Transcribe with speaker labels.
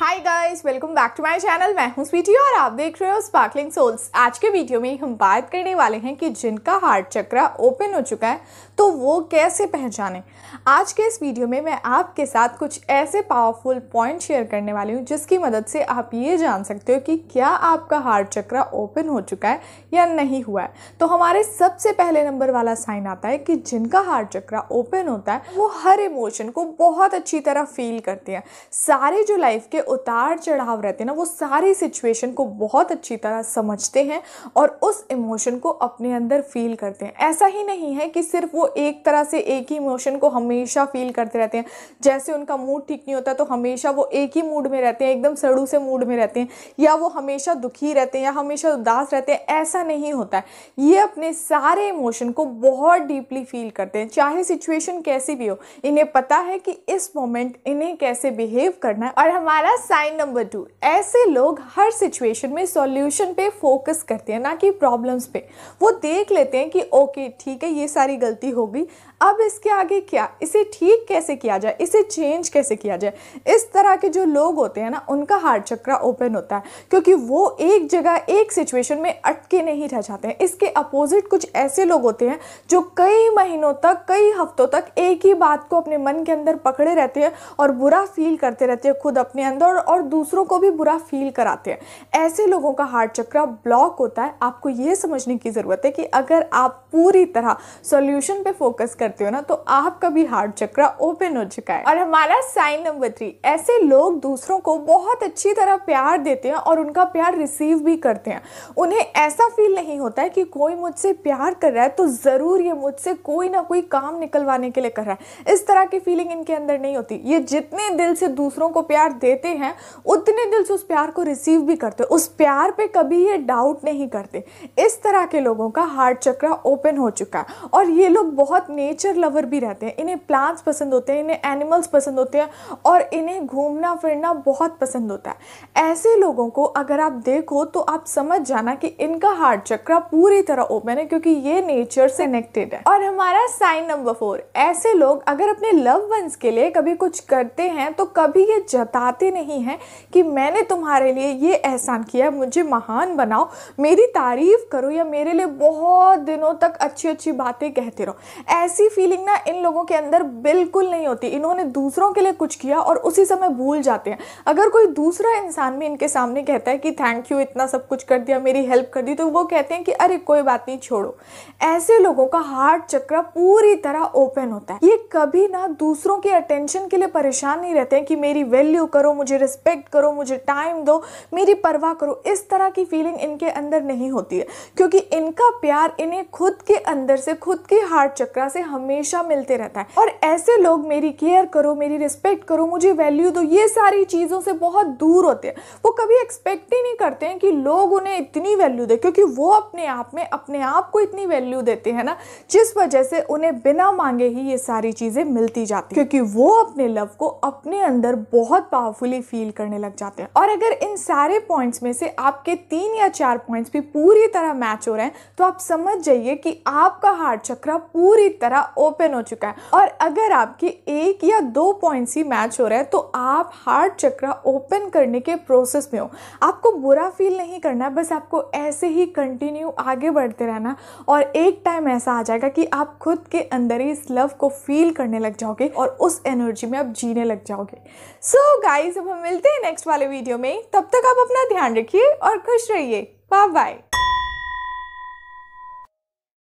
Speaker 1: hi guys welcome back to my channel मैं हूं स्वीटी और आप देख रहे हो स्पार्कलिंग सोल्स आज के वीडियो में हम बात करने वाले हैं कि जिनका हार्ट चक्रा ओपन हो चुका है तो वो कैसे पहचानें आज के इस वीडियो में मैं आपके साथ कुछ ऐसे पावरफुल पॉइंट शेयर करने वाली हूँ जिसकी मदद से आप ये जान सकते हो कि क्या आपका हार्ट चक्र ओपन हो चुका है या नहीं हुआ है तो हमारे सबसे पहले नंबर वाला साइन आता है कि जिनका हार्ट चक्र ओपन होता है वो हर इमोशन को बहुत अच्छी तरह फील करते हैं सारे जो लाइफ के उतार चढ़ाव रहते हैं ना वो सारी सिचुएशन को बहुत अच्छी तरह समझते हैं और उस इमोशन को अपने अंदर फील करते हैं ऐसा ही नहीं है कि सिर्फ वो एक तरह से एक ही इमोशन को हमेशा फील करते रहते हैं जैसे उनका मूड ठीक नहीं होता तो हमेशा वो एक ही मूड में रहते हैं एकदम सड़ू से मूड में रहते हैं या वो हमेशा दुखी रहते हैं या हमेशा उदास रहते हैं ऐसा नहीं होता है ये अपने सारे इमोशन को बहुत डीपली फील करते हैं चाहे सिचुएशन कैसी भी हो इन्हें पता है कि इस मोमेंट इन्हें कैसे बिहेव करना है और हमारा साइन नंबर टू ऐसे लोग हर सिचुएशन में सॉल्यूशन पे फोकस करते हैं ना कि प्रॉब्लम्स पे वो देख लेते हैं कि ओके ठीक है ये सारी गलती हो होगी अब इसके आगे क्या इसे ठीक कैसे किया जाए इसे चेंज कैसे किया जाए इस तरह के जो लोग होते हैं ना उनका हार्ट चक्रा ओपन होता है क्योंकि वो एक जगह एक सिचुएशन में अटके नहीं रह जाते हैं इसके अपोजिट कुछ ऐसे लोग होते हैं जो कई महीनों तक कई हफ्तों तक एक ही बात को अपने मन के अंदर पकड़े रहते हैं और बुरा फील करते रहते हैं खुद अपने अंदर और दूसरों को भी बुरा फील कराते हैं ऐसे लोगों का हार्ट चक्रा ब्लॉक होता है आपको ये समझने की ज़रूरत है कि अगर आप पूरी तरह सोल्यूशन पर फोकस कर करते हो ना तो आपका भी हार्ट चक्रा ओपन हो चुका है और हमारा साइन नंबर थ्री ऐसे लोग दूसरों को बहुत अच्छी तरह प्यार देते हैं और उनका प्यार रिसीव भी करते हैं उन्हें ऐसा फील नहीं होता है कि कोई मुझसे प्यार कर रहा है तो ज़रूर ये मुझसे कोई ना कोई काम निकलवाने के लिए कर रहा है इस तरह की फीलिंग इनके अंदर नहीं होती ये जितने दिल से दूसरों को प्यार देते हैं उतने दिल से उस प्यार को रिसीव भी करते उस प्यार पे कभी ये डाउट नहीं करते इस तरह के लोगों का हार्ट चक्रा ओपन हो चुका है और ये लोग बहुत नेचर नेचर लवर भी रहते हैं इन्हें प्लांट्स पसंद होते हैं इन्हें एनिमल्स पसंद होते हैं और इन्हें घूमना फिरना बहुत पसंद होता है ऐसे लोगों को अगर आप देखो तो आप समझ जाना कि इनका हार्ट चक्र पूरी तरह ओपन है क्योंकि ये नेचर से कनेक्टेड है और हमारा साइन नंबर फोर ऐसे लोग अगर अपने लव वंस के लिए कभी कुछ करते हैं तो कभी ये जताते नहीं हैं कि मैंने तुम्हारे लिए ये एहसान किया मुझे महान बनाओ मेरी तारीफ करो या मेरे लिए बहुत दिनों तक अच्छी अच्छी बातें कहते रहो ऐसी फीलिंग ना इन लोगों के अंदर बिल्कुल नहीं होती इन्होंने दूसरों के लिए कुछ किया और उसी समय भूल जाते हैं अगर कोई दूसरा इंसान भी इनके सामने कहता है कि थैंक यू इतना सब कुछ कर दिया मेरी हेल्प कर दी तो वो कहते हैं कि अरे कोई बात नहीं छोड़ो ऐसे लोगों का हार्ट चक्र पूरी तरह ओपन होता है ये कभी ना दूसरों के अटेंशन के लिए परेशान नहीं रहते हैं कि मेरी वैल्यू करो मुझे रिस्पेक्ट करो मुझे टाइम दो मेरी परवाह करो इस तरह की फीलिंग इनके अंदर नहीं होती है क्योंकि इनका प्यार इन्हें खुद के अंदर से खुद के हार्ट चक्रा से हम हमेशा मिलते रहता है और ऐसे लोग मेरी केयर करो मेरी रिस्पेक्ट करो मुझे वैल्यू दो ये सारी चीज़ों से बहुत दूर होते हैं वो कभी एक्सपेक्ट ही नहीं करते हैं कि लोग उन्हें इतनी वैल्यू दें क्योंकि वो अपने आप में अपने आप को इतनी वैल्यू देते हैं ना जिस वजह से उन्हें बिना मांगे ही ये सारी चीज़ें मिलती जाती क्योंकि वो अपने लव को अपने अंदर बहुत पावरफुली फील करने लग जाते हैं और अगर इन सारे पॉइंट्स में से आपके तीन या चार पॉइंट्स भी पूरी तरह मैच हो रहे हैं तो आप समझ जाइए कि आपका हार्ट चक्र पूरी तरह हमारा ओपन हो चुका है और अगर आपके एक या दो पॉइंट्स ही मैच हो रहे हैं तो आप हार्ट चक्र ओपन करने के प्रोसेस में हो आपको बुरा फील नहीं करना बस आपको ऐसे ही कंटिन्यू आगे बढ़ते रहना और एक टाइम ऐसा आ जाएगा कि आप खुद के अंदर ही इस लव को फील करने लग जाओगे और उस एनर्जी में आप जीने लग जाओगे सो so गाइज अब हम मिलते हैं नेक्स्ट वाले वीडियो में तब तक आप अपना ध्यान रखिए और खुश रहिए बाय बाय